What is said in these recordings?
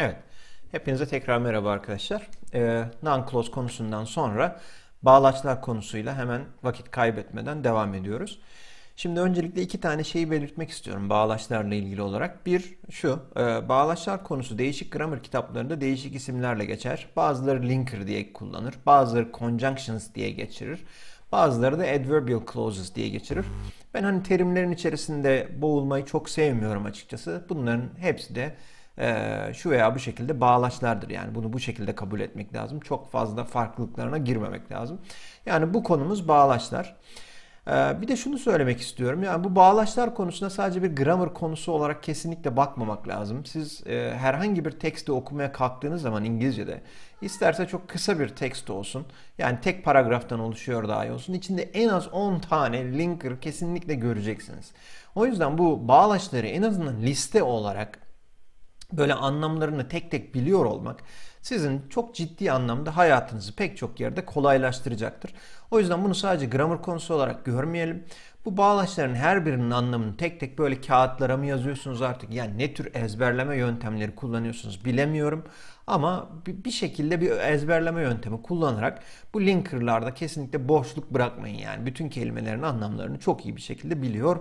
Evet, hepinize tekrar merhaba arkadaşlar. Ee, Non-close konusundan sonra bağlaçlar konusuyla hemen vakit kaybetmeden devam ediyoruz. Şimdi öncelikle iki tane şeyi belirtmek istiyorum bağlaçlarla ilgili olarak. Bir şu, e, bağlaçlar konusu değişik grammar kitaplarında değişik isimlerle geçer. Bazıları linker diye kullanır, bazıları conjunctions diye geçirir. Bazıları da adverbial clauses diye geçirir. Ben hani terimlerin içerisinde boğulmayı çok sevmiyorum açıkçası. Bunların hepsi de ee, şu veya bu şekilde bağlaçlardır. Yani bunu bu şekilde kabul etmek lazım. Çok fazla farklılıklarına girmemek lazım. Yani bu konumuz bağlaçlar. Ee, bir de şunu söylemek istiyorum. Yani bu bağlaçlar konusuna sadece bir grammar konusu olarak kesinlikle bakmamak lazım. Siz e, herhangi bir teksti okumaya kalktığınız zaman İngilizce'de isterse çok kısa bir tekst olsun. Yani tek paragraftan oluşuyor dahi olsun. İçinde en az 10 tane linker kesinlikle göreceksiniz. O yüzden bu bağlaçları en azından liste olarak böyle anlamlarını tek tek biliyor olmak sizin çok ciddi anlamda hayatınızı pek çok yerde kolaylaştıracaktır. O yüzden bunu sadece gramer konusu olarak görmeyelim. Bu bağlaçların her birinin anlamını tek tek böyle kağıtlara mı yazıyorsunuz artık? Yani ne tür ezberleme yöntemleri kullanıyorsunuz bilemiyorum. Ama bir şekilde bir ezberleme yöntemi kullanarak bu linkerlarda kesinlikle boşluk bırakmayın yani. Bütün kelimelerin anlamlarını çok iyi bir şekilde biliyor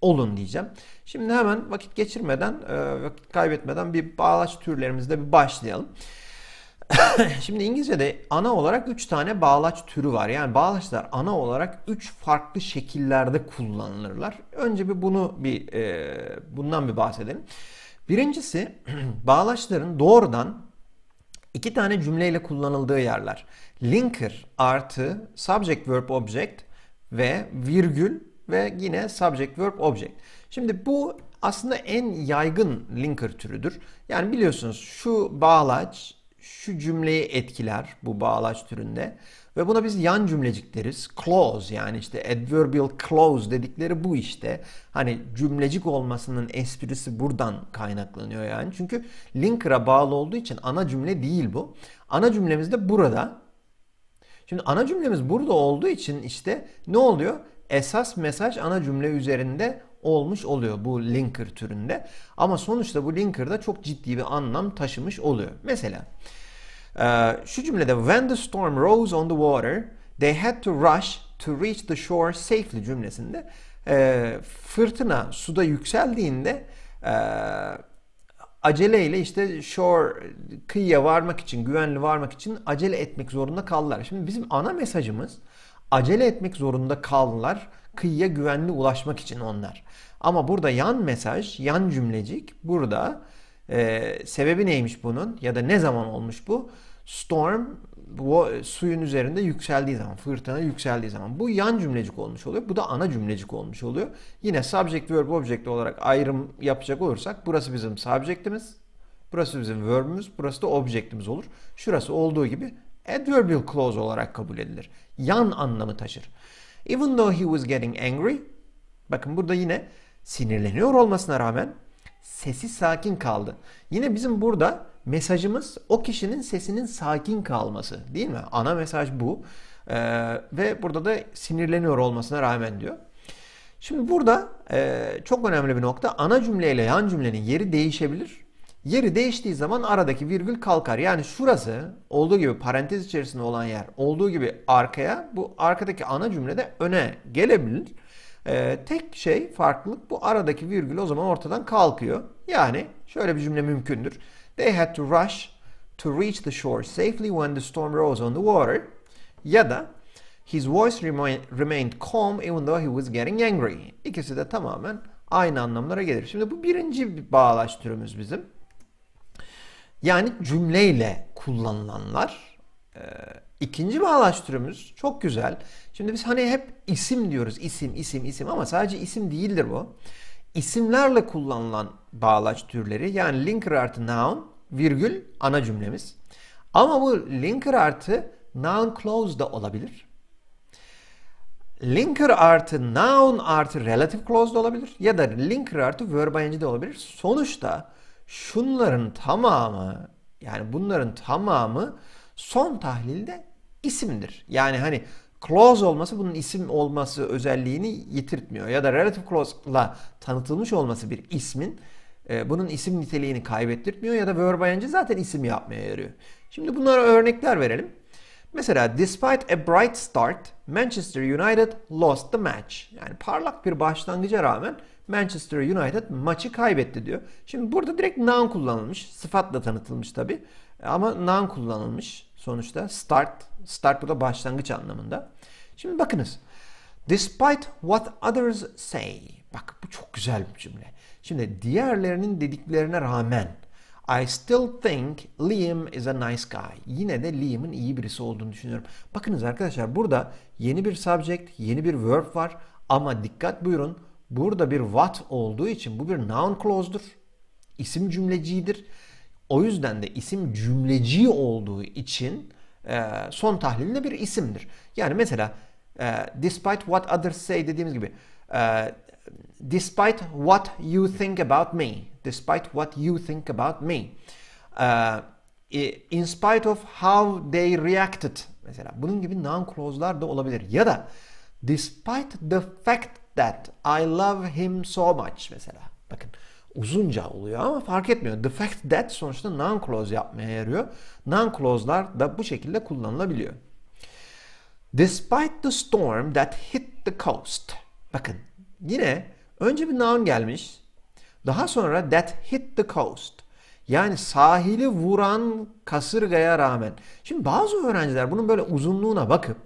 olun diyeceğim. Şimdi hemen vakit geçirmeden, e, vakit kaybetmeden bir bağlaç türlerimizde bir başlayalım. Şimdi İngilizce'de ana olarak 3 tane bağlaç türü var. Yani bağlaçlar ana olarak 3 farklı şekillerde kullanılırlar. Önce bir bunu bir e, bundan bir bahsedelim. Birincisi bağlaçların doğrudan iki tane cümleyle kullanıldığı yerler. Linker artı subject verb object ve virgül ve yine subject verb object. Şimdi bu aslında en yaygın linker türüdür. Yani biliyorsunuz şu bağlaç şu cümleyi etkiler bu bağlaç türünde. Ve buna biz yan cümlecik deriz. Clause yani işte adverbial clause dedikleri bu işte. Hani cümlecik olmasının esprisi buradan kaynaklanıyor yani. Çünkü linker'a bağlı olduğu için ana cümle değil bu. Ana cümlemiz de burada. Şimdi ana cümlemiz burada olduğu için işte ne oluyor? esas mesaj ana cümle üzerinde olmuş oluyor bu linker türünde. Ama sonuçta bu linker'da çok ciddi bir anlam taşımış oluyor. Mesela e, şu cümlede when the storm rose on the water they had to rush to reach the shore safely cümlesinde e, fırtına suda yükseldiğinde e, aceleyle işte shore kıyıya varmak için, güvenli varmak için acele etmek zorunda kaldılar. Şimdi bizim ana mesajımız acele etmek zorunda kaldılar. Kıyıya güvenli ulaşmak için onlar. Ama burada yan mesaj, yan cümlecik burada e, sebebi neymiş bunun ya da ne zaman olmuş bu? Storm bu suyun üzerinde yükseldiği zaman, fırtına yükseldiği zaman. Bu yan cümlecik olmuş oluyor. Bu da ana cümlecik olmuş oluyor. Yine subject verb object olarak ayrım yapacak olursak burası bizim subjectimiz. Burası bizim verb'imiz, burası da object'imiz olur. Şurası olduğu gibi adverbial clause olarak kabul edilir. Yan anlamı taşır. Even though he was getting angry, bakın burada yine sinirleniyor olmasına rağmen sesi sakin kaldı. Yine bizim burada mesajımız o kişinin sesinin sakin kalması değil mi? Ana mesaj bu. Ee, ve burada da sinirleniyor olmasına rağmen diyor. Şimdi burada e, çok önemli bir nokta ana cümleyle yan cümlenin yeri değişebilir. Yeri değiştiği zaman aradaki virgül kalkar. Yani şurası olduğu gibi parantez içerisinde olan yer olduğu gibi arkaya bu arkadaki ana cümlede öne gelebilir. Ee, tek şey farklılık bu aradaki virgül o zaman ortadan kalkıyor. Yani şöyle bir cümle mümkündür. They had to rush to reach the shore safely when the storm rose on the water. Ya da his voice remained calm even though he was getting angry. İkisi de tamamen aynı anlamlara gelir. Şimdi bu birinci bir türümüz bizim. Yani cümleyle kullanılanlar. E, ikinci bağlaç türümüz çok güzel. Şimdi biz hani hep isim diyoruz. isim isim, isim ama sadece isim değildir bu. İsimlerle kullanılan bağlaç türleri yani linker artı noun virgül ana cümlemiz. Ama bu linker artı noun clause da olabilir. Linker artı noun artı relative clause da olabilir. Ya da linker artı verb ing de olabilir. Sonuçta şunların tamamı yani bunların tamamı son tahlilde isimdir. Yani hani close olması bunun isim olması özelliğini yitirtmiyor. Ya da relative clause'la tanıtılmış olması bir ismin e, bunun isim niteliğini kaybettirtmiyor ya da verb zaten isim yapmaya yarıyor. Şimdi bunlara örnekler verelim. Mesela despite a bright start Manchester United lost the match. Yani parlak bir başlangıca rağmen Manchester United maçı kaybetti diyor. Şimdi burada direkt noun kullanılmış. Sıfatla tanıtılmış tabi. Ama noun kullanılmış sonuçta. Start. Start burada başlangıç anlamında. Şimdi bakınız. Despite what others say. Bak bu çok güzel bir cümle. Şimdi diğerlerinin dediklerine rağmen I still think Liam is a nice guy. Yine de Liam'ın iyi birisi olduğunu düşünüyorum. Bakınız arkadaşlar burada yeni bir subject, yeni bir verb var. Ama dikkat buyurun burada bir what olduğu için bu bir noun clause'dur. İsim cümlecidir. O yüzden de isim cümleci olduğu için e, son tahlilinde bir isimdir. Yani mesela e, despite what others say dediğimiz gibi e, despite what you think about me despite what you think about me. Uh, in spite of how they reacted. Mesela bunun gibi noun clause'lar da olabilir. Ya da despite the fact that I love him so much mesela. Bakın uzunca oluyor ama fark etmiyor. The fact that sonuçta noun clause yapmaya yarıyor. Noun clause'lar da bu şekilde kullanılabiliyor. Despite the storm that hit the coast. Bakın yine önce bir noun gelmiş. Daha sonra that hit the coast. Yani sahili vuran kasırgaya rağmen. Şimdi bazı öğrenciler bunun böyle uzunluğuna bakıp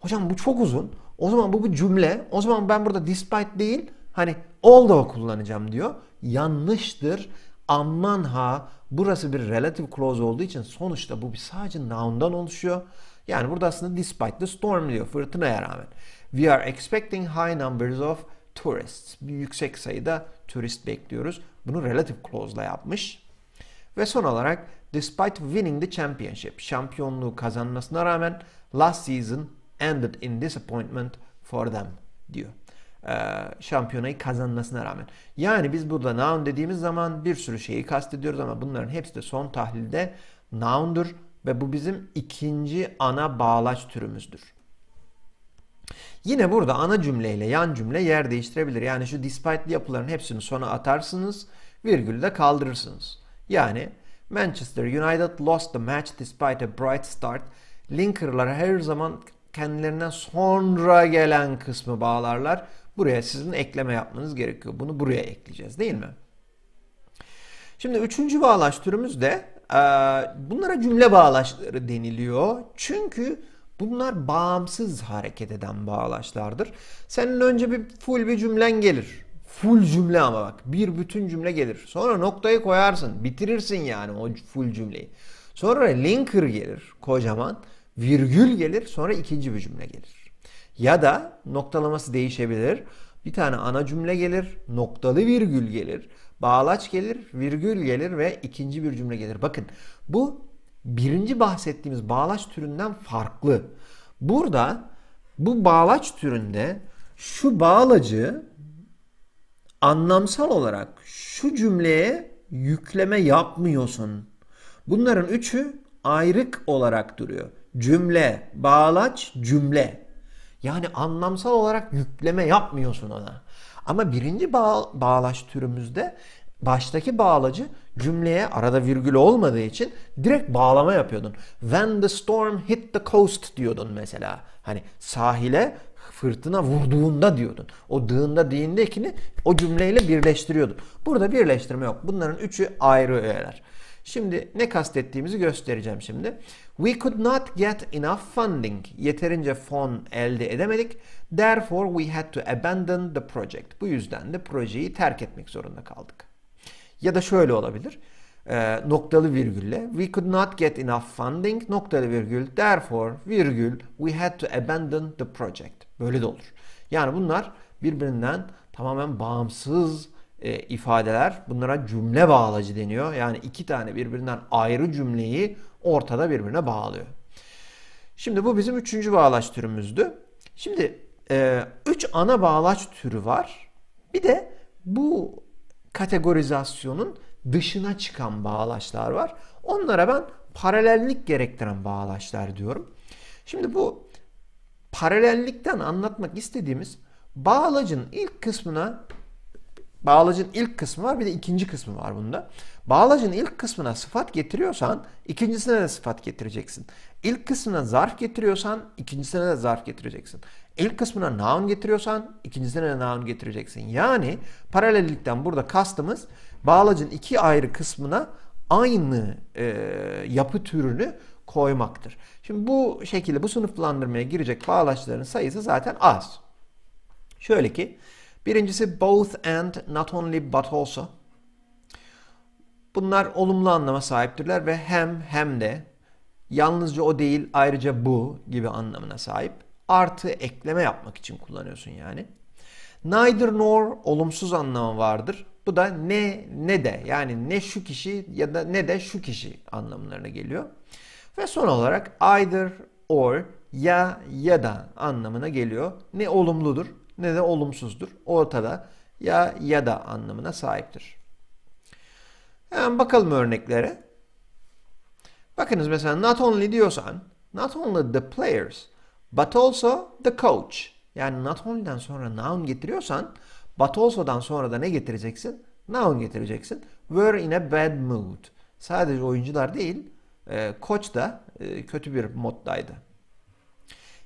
hocam bu çok uzun. O zaman bu bir cümle. O zaman ben burada despite değil hani although kullanacağım diyor. Yanlıştır. Aman ha burası bir relative clause olduğu için sonuçta bu bir sadece noun'dan oluşuyor. Yani burada aslında despite the storm diyor fırtınaya rağmen. We are expecting high numbers of tourists. Bir yüksek sayıda turist bekliyoruz. Bunu relative clause'la yapmış. Ve son olarak despite winning the championship, şampiyonluğu kazanmasına rağmen last season ended in disappointment for them diyor. Ee, şampiyonayı kazanmasına rağmen. Yani biz burada noun dediğimiz zaman bir sürü şeyi kastediyoruz ama bunların hepsi de son tahlilde noun'dur ve bu bizim ikinci ana bağlaç türümüzdür. Yine burada ana cümleyle yan cümle yer değiştirebilir. Yani şu despite'li yapıların hepsini sona atarsınız, virgülü de kaldırırsınız. Yani Manchester United lost the match despite a bright start. Linker'lar her zaman kendilerinden sonra gelen kısmı bağlarlar. Buraya sizin ekleme yapmanız gerekiyor. Bunu buraya ekleyeceğiz değil mi? Şimdi üçüncü bağlaç türümüz de bunlara cümle bağlaçları deniliyor. Çünkü Bunlar bağımsız hareket eden bağlaçlardır. Senin önce bir full bir cümlen gelir. Full cümle ama bak bir bütün cümle gelir. Sonra noktayı koyarsın. Bitirirsin yani o full cümleyi. Sonra linker gelir kocaman. Virgül gelir. Sonra ikinci bir cümle gelir. Ya da noktalaması değişebilir. Bir tane ana cümle gelir. Noktalı virgül gelir. Bağlaç gelir, virgül gelir ve ikinci bir cümle gelir. Bakın bu birinci bahsettiğimiz bağlaç türünden farklı. Burada bu bağlaç türünde şu bağlacı anlamsal olarak şu cümleye yükleme yapmıyorsun. Bunların üçü ayrık olarak duruyor. Cümle, bağlaç, cümle. Yani anlamsal olarak yükleme yapmıyorsun ona. Ama birinci bağ, bağlaç türümüzde baştaki bağlacı cümleye arada virgül olmadığı için direkt bağlama yapıyordun. When the storm hit the coast diyordun mesela. Hani sahile fırtına vurduğunda diyordun. O dığında diyindekini o cümleyle birleştiriyordun. Burada birleştirme yok. Bunların üçü ayrı öğeler. Şimdi ne kastettiğimizi göstereceğim şimdi. We could not get enough funding. Yeterince fon elde edemedik. Therefore we had to abandon the project. Bu yüzden de projeyi terk etmek zorunda kaldık. Ya da şöyle olabilir. E, noktalı virgülle we could not get enough funding noktalı virgül therefore virgül we had to abandon the project. Böyle de olur. Yani bunlar birbirinden tamamen bağımsız e, ifadeler. Bunlara cümle bağlacı deniyor. Yani iki tane birbirinden ayrı cümleyi ortada birbirine bağlıyor. Şimdi bu bizim üçüncü bağlaç türümüzdü. Şimdi e, üç ana bağlaç türü var. Bir de bu kategorizasyonun dışına çıkan bağlaçlar var. Onlara ben paralellik gerektiren bağlaçlar diyorum. Şimdi bu paralellikten anlatmak istediğimiz bağlacın ilk kısmına Bağlacın ilk kısmı var bir de ikinci kısmı var bunda. Bağlacın ilk kısmına sıfat getiriyorsan ikincisine de sıfat getireceksin. İlk kısmına zarf getiriyorsan ikincisine de zarf getireceksin. İlk kısmına noun getiriyorsan ikincisine de noun getireceksin. Yani paralellikten burada kastımız bağlacın iki ayrı kısmına aynı e, yapı türünü koymaktır. Şimdi bu şekilde bu sınıflandırmaya girecek bağlaçların sayısı zaten az. Şöyle ki Birincisi both and not only but also. Bunlar olumlu anlama sahiptirler ve hem hem de yalnızca o değil ayrıca bu gibi anlamına sahip. Artı ekleme yapmak için kullanıyorsun yani. Neither nor olumsuz anlamı vardır. Bu da ne ne de yani ne şu kişi ya da ne de şu kişi anlamlarına geliyor. Ve son olarak either or ya ya da anlamına geliyor. Ne olumludur ne de olumsuzdur. Ortada ya ya da anlamına sahiptir. Hemen bakalım örneklere. Bakınız mesela not only diyorsan not only the players but also the coach. Yani not only'den sonra noun getiriyorsan but also'dan sonra da ne getireceksin? Noun getireceksin. Were in a bad mood. Sadece oyuncular değil koç e, da e, kötü bir moddaydı.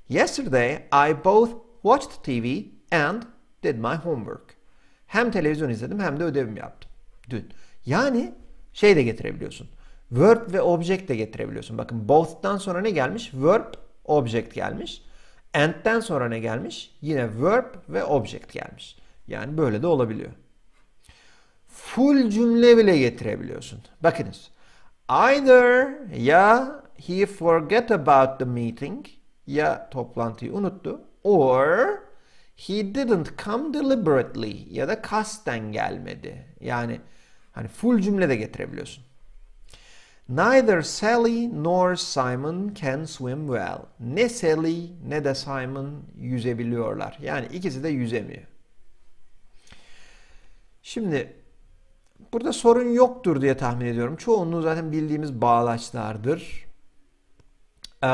Yesterday I both watched TV and did my homework. Hem televizyon izledim hem de ödevimi yaptım dün. Yani şey de getirebiliyorsun. Verb ve object de getirebiliyorsun. Bakın both'tan sonra ne gelmiş? Verb, object gelmiş. And'den sonra ne gelmiş? Yine verb ve object gelmiş. Yani böyle de olabiliyor. Full cümle bile getirebiliyorsun. Bakınız. Either ya he forget about the meeting ya toplantıyı unuttu or He didn't come deliberately ya da kasten gelmedi. Yani hani full cümle de getirebiliyorsun. Neither Sally nor Simon can swim well. Ne Sally ne de Simon yüzebiliyorlar. Yani ikisi de yüzemiyor. Şimdi burada sorun yoktur diye tahmin ediyorum. Çoğunluğu zaten bildiğimiz bağlaçlardır. Ee,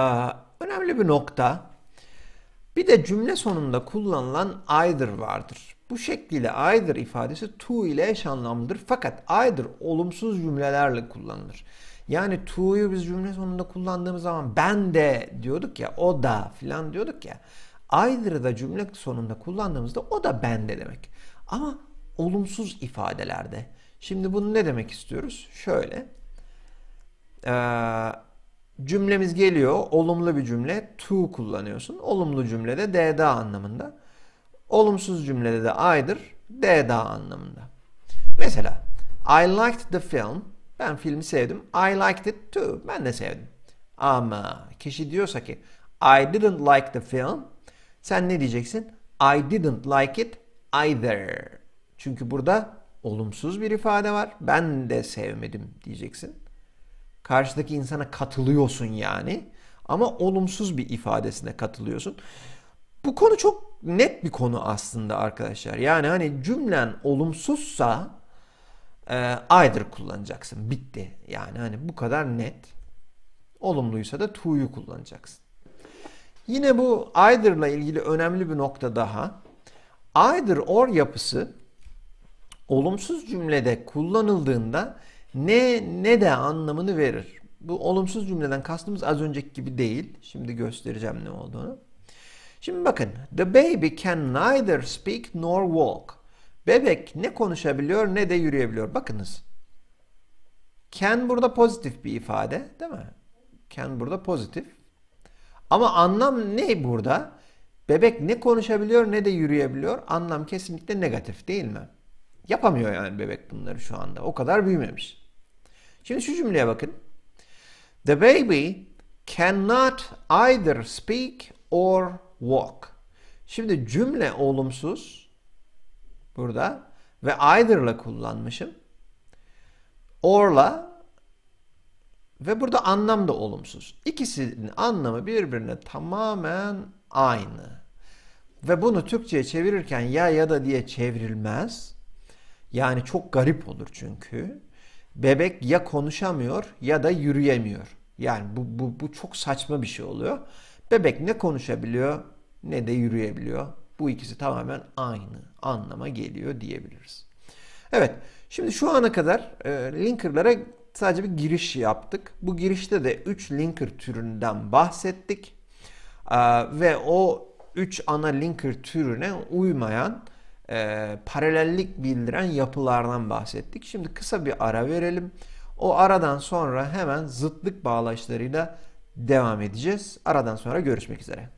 önemli bir nokta. Bir de cümle sonunda kullanılan either vardır. Bu şekliyle either ifadesi to ile eş anlamlıdır fakat either olumsuz cümlelerle kullanılır. Yani to'yu biz cümle sonunda kullandığımız zaman ben de diyorduk ya o da filan diyorduk ya. Either'ı da cümle sonunda kullandığımızda o da ben de demek. Ama olumsuz ifadelerde. Şimdi bunu ne demek istiyoruz? Şöyle. Ee, cümlemiz geliyor. Olumlu bir cümle to kullanıyorsun. Olumlu cümlede de da anlamında. Olumsuz cümlede de I'dır. De da anlamında. Mesela I liked the film. Ben filmi sevdim. I liked it too. Ben de sevdim. Ama kişi diyorsa ki I didn't like the film. Sen ne diyeceksin? I didn't like it either. Çünkü burada olumsuz bir ifade var. Ben de sevmedim diyeceksin. Karşıdaki insana katılıyorsun yani. Ama olumsuz bir ifadesine katılıyorsun. Bu konu çok net bir konu aslında arkadaşlar. Yani hani cümlen olumsuzsa e, either kullanacaksın. Bitti. Yani hani bu kadar net. Olumluysa da to'yu kullanacaksın. Yine bu either'la ilgili önemli bir nokta daha. Either or yapısı olumsuz cümlede kullanıldığında ne ne de anlamını verir. Bu olumsuz cümleden kastımız az önceki gibi değil. Şimdi göstereceğim ne olduğunu. Şimdi bakın. The baby can neither speak nor walk. Bebek ne konuşabiliyor ne de yürüyebiliyor. Bakınız. Can burada pozitif bir ifade değil mi? Can burada pozitif. Ama anlam ne burada? Bebek ne konuşabiliyor ne de yürüyebiliyor. Anlam kesinlikle negatif değil mi? Yapamıyor yani bebek bunları şu anda. O kadar büyümemiş. Şimdi şu cümleye bakın. The baby cannot either speak or walk. Şimdi cümle olumsuz burada ve either'la kullanmışım. Or'la ve burada anlam da olumsuz. İkisinin anlamı birbirine tamamen aynı. Ve bunu Türkçe'ye çevirirken ya ya da diye çevrilmez. Yani çok garip olur çünkü bebek ya konuşamıyor ya da yürüyemiyor. Yani bu, bu, bu çok saçma bir şey oluyor. Bebek ne konuşabiliyor ne de yürüyebiliyor. Bu ikisi tamamen aynı anlama geliyor diyebiliriz. Evet şimdi şu ana kadar e, linkerlara sadece bir giriş yaptık. Bu girişte de 3 linker türünden bahsettik. E, ve o 3 ana linker türüne uymayan e, paralellik bildiren yapılardan bahsettik. Şimdi kısa bir ara verelim. O aradan sonra hemen zıtlık bağlaçlarıyla devam edeceğiz. Aradan sonra görüşmek üzere.